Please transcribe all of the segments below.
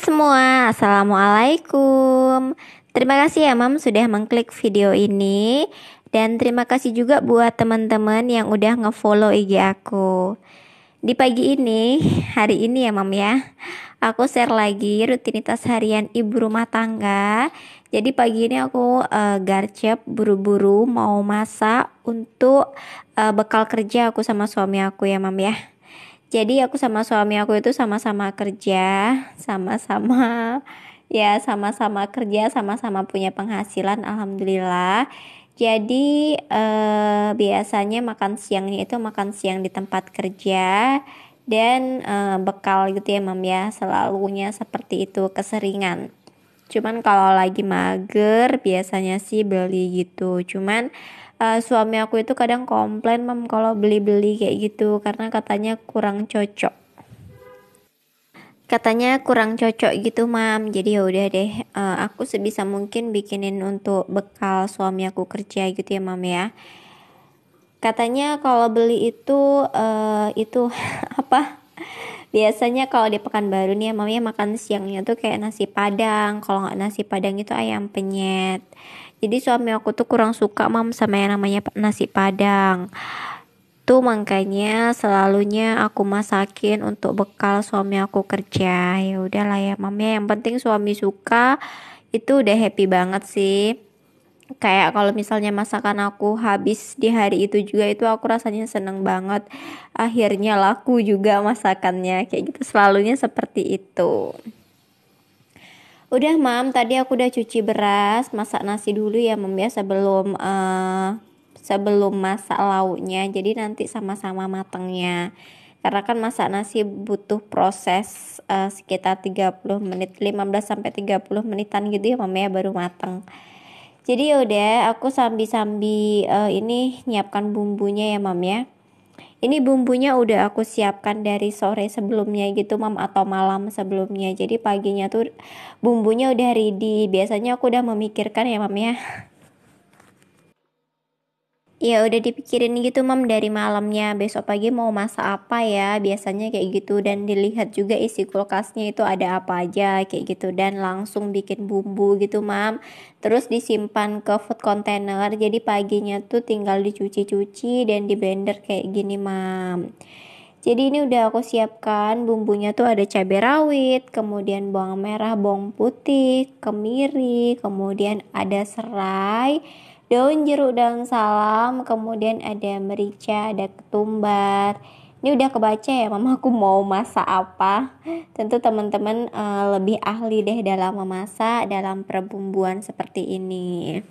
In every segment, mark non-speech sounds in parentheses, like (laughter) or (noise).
semua, Assalamualaikum Terima kasih ya mam sudah mengklik video ini Dan terima kasih juga buat teman-teman yang udah ngefollow IG aku Di pagi ini, hari ini ya mam ya Aku share lagi rutinitas harian ibu rumah tangga Jadi pagi ini aku uh, garcep buru-buru mau masak untuk uh, bekal kerja aku sama suami aku ya mam ya jadi aku sama suami aku itu sama-sama kerja, sama-sama (laughs) ya sama-sama kerja, sama-sama punya penghasilan alhamdulillah. Jadi eh, biasanya makan siangnya itu makan siang di tempat kerja dan eh, bekal gitu ya Mam ya, selalunya seperti itu keseringan. Cuman kalau lagi mager biasanya sih beli gitu. Cuman uh, suami aku itu kadang komplain mam kalau beli-beli kayak gitu karena katanya kurang cocok katanya kurang cocok gitu mam jadi ya udah deh uh, aku sebisa mungkin bikinin untuk bekal suami aku kerja gitu ya mam ya katanya kalau beli itu uh, itu (laughs) apa biasanya kalau di Pekanbaru nih ya, mamnya makan siangnya tuh kayak nasi padang kalau nggak nasi padang itu ayam penyet jadi suami aku tuh kurang suka mam sama yang namanya nasi padang Tuh makanya selalunya aku masakin untuk bekal suami aku kerja ya udahlah ya mam ya. yang penting suami suka itu udah happy banget sih kayak kalau misalnya masakan aku habis di hari itu juga itu aku rasanya seneng banget akhirnya laku juga masakannya kayak gitu selalunya seperti itu Udah mam, tadi aku udah cuci beras, masak nasi dulu ya mam ya sebelum uh, sebelum masak lauknya. Jadi nanti sama-sama matangnya. Karena kan masak nasi butuh proses uh, sekitar 30 menit, 15 sampai 30 menitan gitu ya mam ya baru matang. Jadi ya udah, aku sambil sambil uh, eh, ini nyiapkan bumbunya ya mam ya ini bumbunya udah aku siapkan dari sore sebelumnya gitu mam atau malam sebelumnya jadi paginya tuh bumbunya udah ready biasanya aku udah memikirkan ya mam ya (laughs) ya udah dipikirin gitu mam dari malamnya besok pagi mau masak apa ya biasanya kayak gitu dan dilihat juga isi kulkasnya itu ada apa aja kayak gitu dan langsung bikin bumbu gitu mam terus disimpan ke food container jadi paginya tuh tinggal dicuci-cuci dan di blender kayak gini mam jadi ini udah aku siapkan bumbunya tuh ada cabai rawit, kemudian bawang merah, bawang putih, kemiri, kemudian ada serai, daun jeruk daun salam kemudian ada merica ada ketumbar ini udah kebaca ya mama aku mau masak apa tentu teman-teman uh, lebih ahli deh dalam memasak dalam perbumbuan seperti ini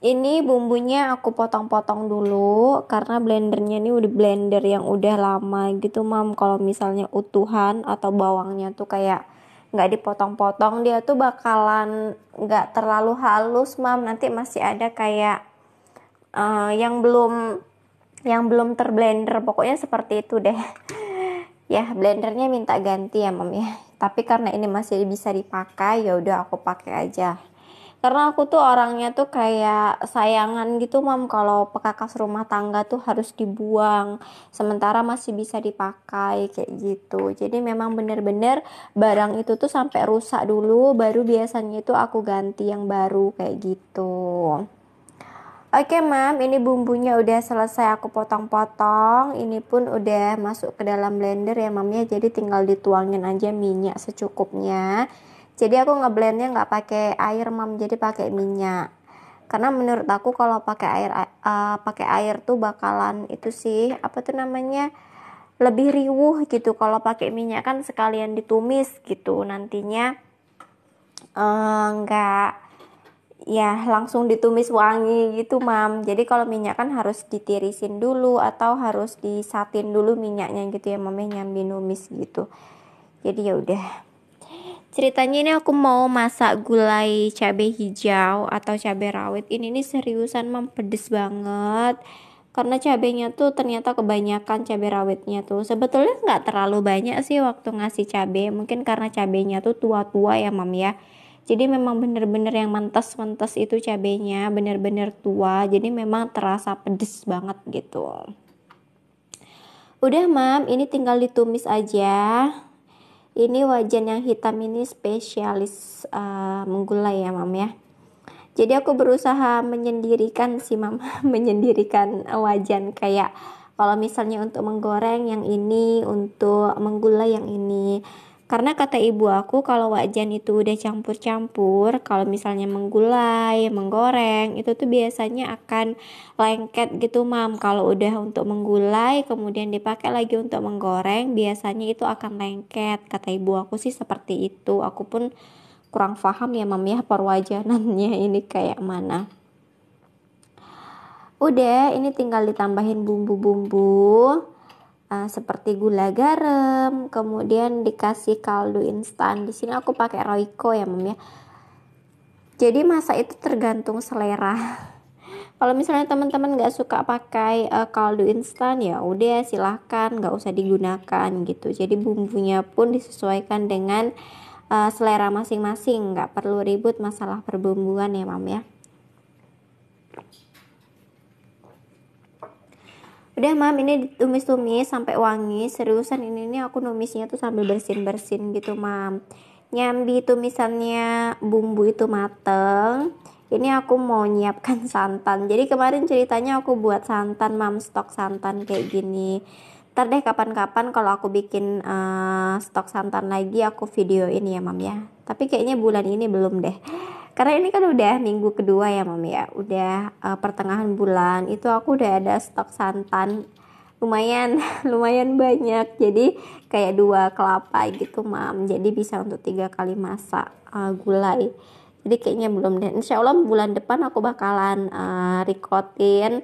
ini bumbunya aku potong-potong dulu karena blendernya ini udah blender yang udah lama gitu mam kalau misalnya utuhan atau bawangnya tuh kayak nggak dipotong-potong dia tuh bakalan nggak terlalu halus mam nanti masih ada kayak uh, yang belum yang belum terblender pokoknya seperti itu deh (laughs) ya blendernya minta ganti ya mam ya tapi karena ini masih bisa dipakai ya udah aku pakai aja karena aku tuh orangnya tuh kayak sayangan gitu mam kalau pekakas rumah tangga tuh harus dibuang sementara masih bisa dipakai kayak gitu jadi memang bener-bener barang itu tuh sampai rusak dulu baru biasanya itu aku ganti yang baru kayak gitu Oke mam, ini bumbunya udah selesai aku potong-potong. Ini pun udah masuk ke dalam blender ya mamnya. Jadi tinggal dituangin aja minyak secukupnya jadi aku ngeblendnya nggak pakai air mam jadi pakai minyak karena menurut aku kalau pakai air uh, pakai air tuh bakalan itu sih apa tuh namanya lebih riuh gitu kalau pakai minyak kan sekalian ditumis gitu nantinya eh, nggak uh, ya langsung ditumis wangi gitu mam jadi kalau minyak kan harus ditirisin dulu atau harus disatin dulu minyaknya gitu ya mamnya minumis nyambi numis gitu jadi ya udah ceritanya ini aku mau masak gulai cabai hijau atau cabai rawit ini nih seriusan mempedes banget karena cabenya tuh ternyata kebanyakan cabai rawitnya tuh sebetulnya nggak terlalu banyak sih waktu ngasih cabai mungkin karena cabenya tuh tua-tua ya mam ya jadi memang bener-bener yang mentes-mentes itu cabenya bener-bener tua jadi memang terasa pedes banget gitu udah mam ini tinggal ditumis aja ini wajan yang hitam ini spesialis uh, menggulai ya mam ya jadi aku berusaha menyendirikan si mam (laughs) menyendirikan wajan kayak kalau misalnya untuk menggoreng yang ini untuk menggulai yang ini karena kata ibu aku kalau wajan itu udah campur-campur, kalau misalnya menggulai, menggoreng, itu tuh biasanya akan lengket gitu mam. Kalau udah untuk menggulai, kemudian dipakai lagi untuk menggoreng, biasanya itu akan lengket. Kata ibu aku sih seperti itu. Aku pun kurang paham ya mam ya perwajanannya (laughs) ini kayak mana. Udah, ini tinggal ditambahin bumbu-bumbu uh, seperti gula garam, kemudian dikasih kaldu instan. Di sini aku pakai roiko ya, mam ya. Jadi masa itu tergantung selera. (laughs) Kalau misalnya teman-teman nggak suka pakai uh, kaldu instan ya udah silahkan nggak usah digunakan gitu. Jadi bumbunya pun disesuaikan dengan uh, selera masing-masing, nggak perlu ribut masalah perbumbuan ya, Mam ya. udah mam ini tumis-tumis sampai wangi seriusan ini nih aku numisnya tuh sambil bersin-bersin gitu mam nyambi tumisannya bumbu itu mateng ini aku mau nyiapkan (laughs) santan jadi kemarin ceritanya aku buat santan mam stok santan kayak gini ntar deh kapan-kapan kalau aku bikin uh, stok santan lagi aku videoin ya mam ya tapi kayaknya bulan ini belum deh karena ini kan udah minggu kedua ya mami ya udah uh, pertengahan bulan itu aku udah ada stok santan lumayan (laughs) lumayan banyak jadi kayak dua kelapa gitu mam jadi bisa untuk tiga kali masak uh, gulai jadi kayaknya belum dan insya Allah bulan depan aku bakalan uh, eh, recordin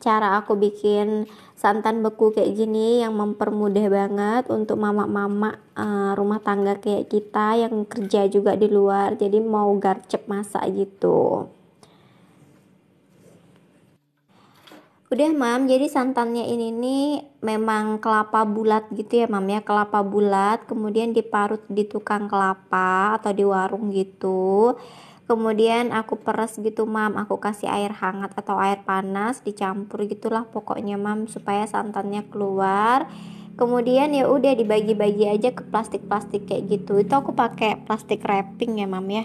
cara aku bikin santan beku kayak gini yang mempermudah banget untuk mama-mama uh, rumah tangga kayak kita yang kerja juga di luar jadi mau garcep masak gitu udah mam jadi santannya ini nih memang kelapa bulat gitu ya mam ya kelapa bulat kemudian diparut di tukang kelapa atau di warung gitu kemudian aku peres gitu mam aku kasih air hangat atau air panas dicampur gitulah pokoknya mam supaya santannya keluar kemudian ya udah dibagi-bagi aja ke plastik-plastik kayak gitu itu aku pakai plastik wrapping ya mam ya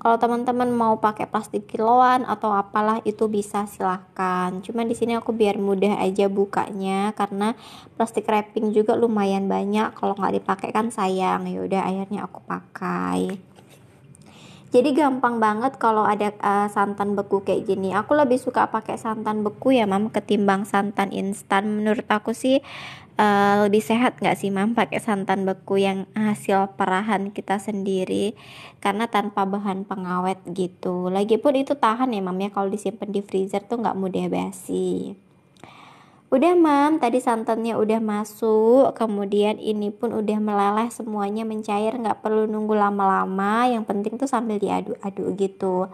kalau teman-teman mau pakai plastik kiloan atau apalah itu bisa silahkan cuman di sini aku biar mudah aja bukanya karena plastik wrapping juga lumayan banyak kalau nggak dipakai kan sayang Ya udah akhirnya aku pakai jadi gampang banget kalau ada uh, santan beku kayak gini aku lebih suka pakai santan beku ya mam ketimbang santan instan menurut aku sih uh, lebih sehat nggak sih mam pakai santan beku yang hasil perahan kita sendiri karena tanpa bahan pengawet gitu Lagi pun itu tahan ya mam ya kalau disimpan di freezer tuh nggak mudah basi Udah mam, tadi santannya udah masuk, kemudian ini pun udah meleleh semuanya mencair, nggak perlu nunggu lama-lama, yang penting tuh sambil diaduk-aduk gitu.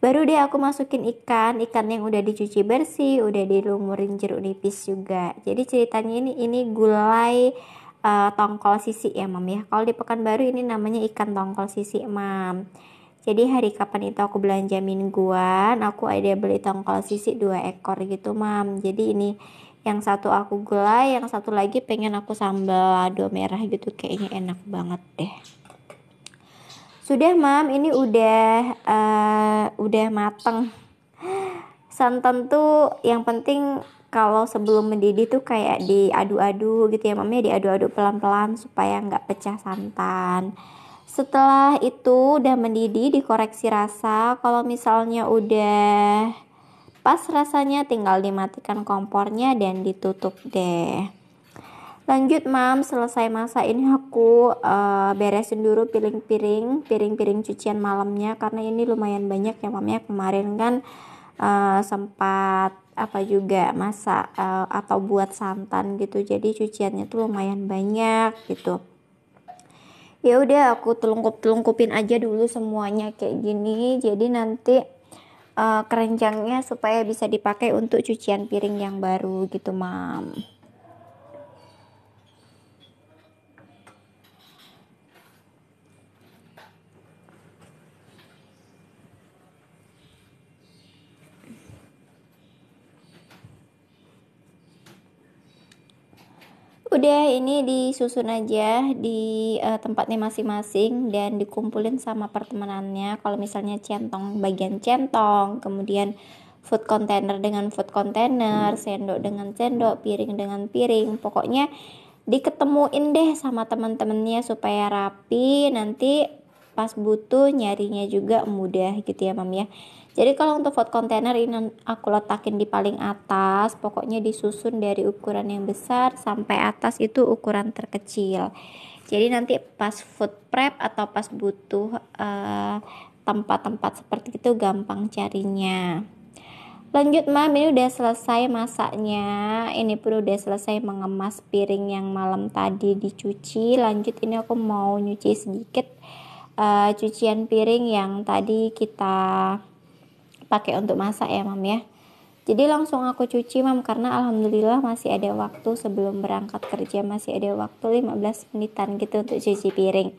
Baru deh aku masukin ikan, ikan yang udah dicuci bersih, udah dilumurin jeruk nipis juga. Jadi ceritanya ini ini gulai uh, tongkol sisi ya mam ya. Kalau di Pekanbaru ini namanya ikan tongkol sisi mam. Jadi hari kapan itu aku belanja mingguan, aku ada beli tongkol sisi dua ekor gitu mam. Jadi ini yang satu aku gulai yang satu lagi pengen aku sambal lado merah gitu kayaknya enak banget deh sudah mam ini udah uh, udah mateng santan tuh yang penting kalau sebelum mendidih tuh kayak diadu-adu gitu ya mamnya diadu-adu pelan-pelan supaya nggak pecah santan setelah itu udah mendidih dikoreksi rasa kalau misalnya udah Pas rasanya tinggal dimatikan kompornya dan ditutup deh. Lanjut mam, selesai masak ini aku uh, beresin dulu piring-piring, piring-piring cucian malamnya karena ini lumayan banyak ya mam ya kemarin kan uh, sempat apa juga masak uh, atau buat santan gitu jadi cuciannya tuh lumayan banyak gitu ya udah aku telungkup telungkupin aja dulu semuanya kayak gini jadi nanti uh, keranjangnya supaya bisa dipakai untuk cucian piring yang baru gitu mam udah ini disusun aja di uh, tempatnya masing-masing dan dikumpulin sama pertemanannya kalau misalnya centong bagian centong kemudian food container dengan food container hmm. sendok dengan sendok piring dengan piring pokoknya diketemuin deh sama teman-temannya supaya rapi nanti pas butuh nyarinya juga mudah gitu ya mam ya jadi kalau untuk food container ini aku letakin di paling atas, pokoknya disusun dari ukuran yang besar sampai atas itu ukuran terkecil. Jadi nanti pas food prep atau pas butuh eh, tempat-tempat uh, seperti itu gampang carinya. Lanjut mam, ini udah selesai masaknya. Ini pun udah selesai mengemas piring yang malam tadi dicuci. Lanjut ini aku mau nyuci sedikit uh, cucian piring yang tadi kita pakai untuk masak ya mam ya jadi langsung aku cuci mam karena alhamdulillah masih ada waktu sebelum berangkat kerja masih ada waktu 15 menitan gitu untuk cuci piring.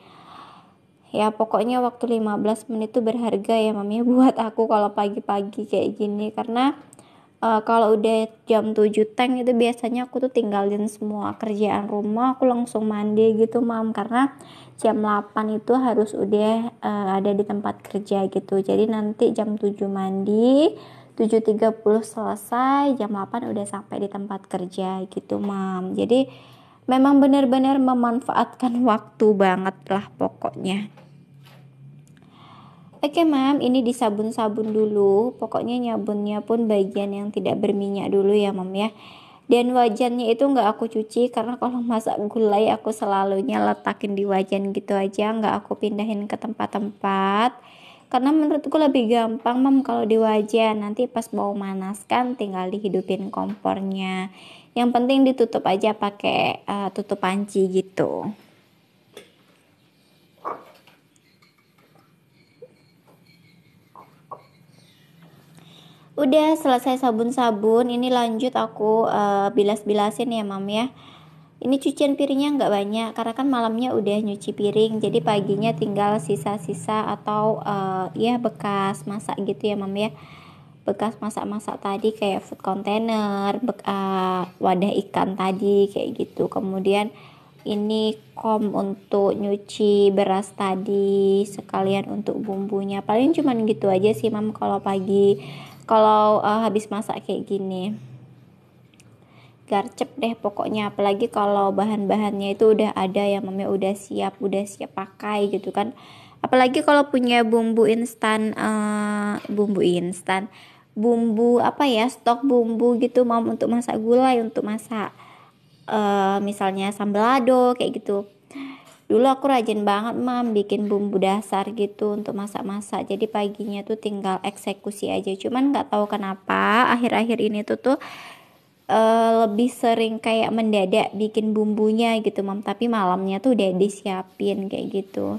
Ya pokoknya waktu 15 menit itu berharga ya mam ya (laughs) buat aku kalau pagi-pagi kayak gini karena uh, kalau udah jam 7 tank itu biasanya aku tuh tinggalin semua kerjaan rumah aku langsung mandi gitu mam karena jam 8 itu harus udah uh, ada di tempat kerja gitu jadi nanti jam 7 mandi 7.30 selesai jam 8 udah sampai di tempat kerja gitu mam jadi memang benar-benar memanfaatkan (laughs) waktu banget lah pokoknya oke okay, mam ini disabun-sabun dulu pokoknya nyabunnya pun bagian yang tidak berminyak dulu ya mam ya dan wajannya itu nggak aku cuci karena kalau masak gulai aku selalunya letakin di wajan gitu aja nggak aku pindahin ke tempat-tempat karena menurutku lebih gampang mam kalau di wajan nanti pas mau manaskan tinggal dihidupin kompornya yang penting ditutup aja pakai uh, tutup panci gitu Udah selesai sabun-sabun, ini lanjut aku uh, bilas-bilasin ya mam ya. Ini cucian piringnya nggak banyak karena kan malamnya udah nyuci piring, jadi paginya tinggal sisa-sisa atau uh, ya bekas masak gitu ya mam ya. Bekas masak-masak tadi kayak food container, bek, uh, wadah ikan tadi kayak gitu. Kemudian ini kom untuk nyuci beras tadi sekalian untuk bumbunya paling cuman gitu aja sih mam kalau pagi kalau uh, habis masak kayak gini garcep deh pokoknya apalagi kalau bahan-bahannya itu udah ada ya mami udah siap udah siap pakai gitu kan apalagi kalau punya bumbu instan uh, bumbu instan bumbu apa ya stok bumbu gitu mau untuk masak gulai untuk masak uh, misalnya sambalado kayak gitu dulu aku rajin banget mam bikin bumbu dasar gitu untuk masak-masak jadi paginya tuh tinggal eksekusi aja cuman nggak tahu kenapa akhir-akhir ini tuh tuh uh, lebih sering kayak mendadak bikin bumbunya gitu mam tapi malamnya tuh udah disiapin kayak gitu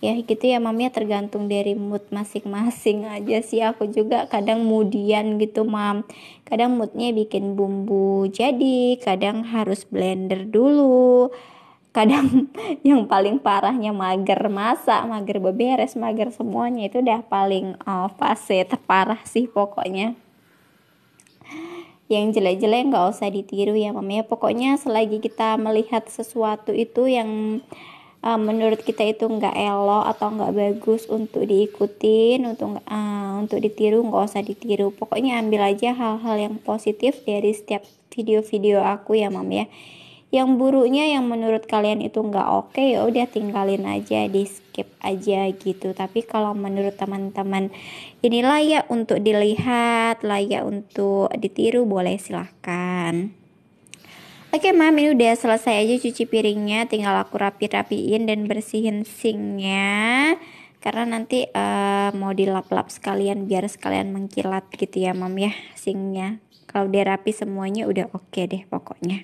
ya gitu ya mam ya tergantung dari mood masing-masing (laughs) aja sih aku juga kadang mudian gitu mam kadang moodnya bikin bumbu jadi kadang harus blender dulu kadang (laughs) yang paling parahnya mager masak mager beberes mager semuanya itu udah paling uh, fase terparah sih pokoknya yang jelek-jelek nggak usah ditiru ya ya pokoknya selagi kita melihat sesuatu itu yang uh, menurut kita itu nggak elok atau nggak bagus untuk diikutin untuk uh, untuk ditiru nggak usah ditiru pokoknya ambil aja hal-hal yang positif dari setiap video-video aku ya mam ya yang buruknya yang menurut kalian itu nggak oke okay, ya udah tinggalin aja di skip aja gitu tapi kalau menurut teman-teman ini layak untuk dilihat layak untuk ditiru boleh silahkan Oke okay, mam ini udah selesai aja cuci piringnya tinggal aku rapi-rapiin dan bersihin sinknya karena nanti uh, mau dilap-lap sekalian biar sekalian mengkilat gitu ya mam ya sinknya kalau udah rapi semuanya udah oke okay deh pokoknya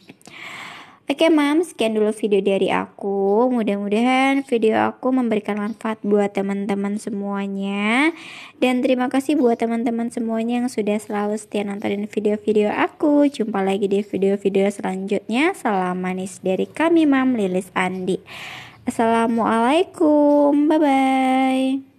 Oke mam, sekian dulu video dari aku. Mudah-mudahan video aku memberikan manfaat buat teman-teman semuanya. Dan terima kasih buat teman-teman semuanya yang sudah selalu setia nontonin video-video aku. Jumpa lagi di video-video selanjutnya. Salam manis dari kami mam Lilis Andi. Assalamualaikum, bye-bye.